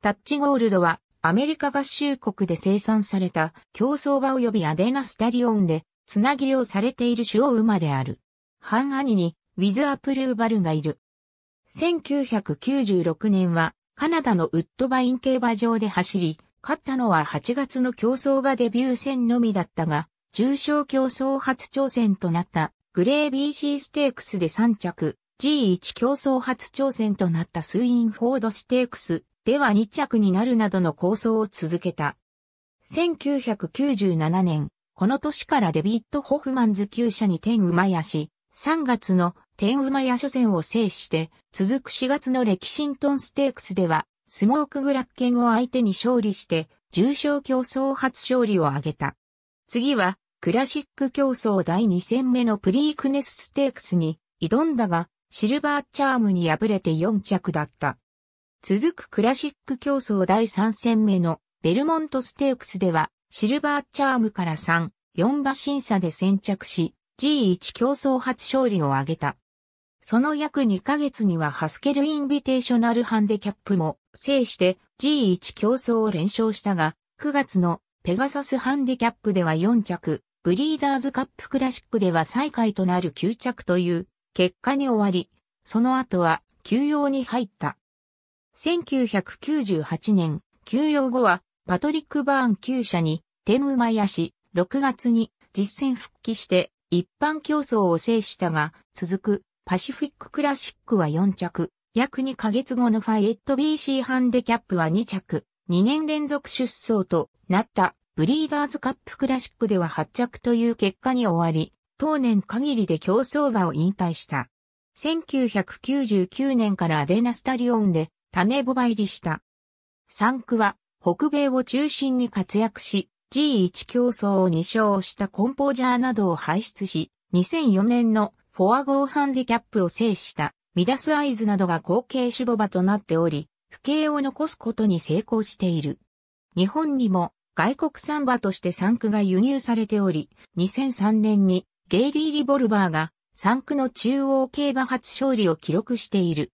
タッチゴールドはアメリカ合衆国で生産された競争場及びアデナスタリオンでつなぎをされている種を馬である。ハンアニにウィズ・アプルーバルがいる。1996年はカナダのウッドバイン競馬場で走り、勝ったのは8月の競争場デビュー戦のみだったが、重賞競争初挑戦となったグレー BC ステークスで3着、G1 競争初挑戦となったスインフォードステークスでは2着になるなどの構想を続けた。1997年、この年からデビッド・ホフマンズ厩舎に天馬屋し、3月の天馬屋初戦を制して、続く4月のレキシントンステークスでは、スモークグラッケンを相手に勝利して、重賞競争初勝利を挙げた。次は、クラシック競争第2戦目のプリークネスステークスに挑んだが、シルバーチャームに敗れて4着だった。続くクラシック競争第3戦目のベルモントステークスでは、シルバーチャームから3、4馬審査で先着し、G1 競争初勝利を挙げた。その約2ヶ月にはハスケルインビテーショナルハンデキャップも制して G1 競争を連勝したが、9月のペガサスハンデキャップでは4着、ブリーダーズカップクラシックでは最下位となる9着という結果に終わり、その後は休養に入った。1998年、休養後は、パトリック・バーン旧社に、天馬屋市、6月に実戦復帰して一般競争を制したが、続くパシフィッククラシックは4着、約2ヶ月後のファイエット BC ハンデキャップは2着、2年連続出走となったブリーダーズカップクラシックでは8着という結果に終わり、当年限りで競争馬を引退した。1999年からアデナスタリオンで種ボバ入りした。ンクは、北米を中心に活躍し、G1 競争を2勝したコンポージャーなどを輩出し、2004年のフォアゴーハンディキャップを制した、ミダスアイズなどが後継種ボバとなっており、不景を残すことに成功している。日本にも外国産馬として産クが輸入されており、2003年にゲイリー・リボルバーが産クの中央競馬初勝利を記録している。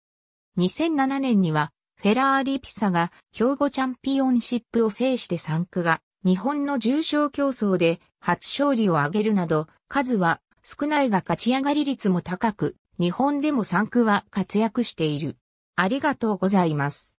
2007年には、フェラーリ・ピサが競合チャンピオンシップを制して3区が、日本の重賞競争で初勝利を挙げるなど、数は少ないが勝ち上がり率も高く、日本でも3区は活躍している。ありがとうございます。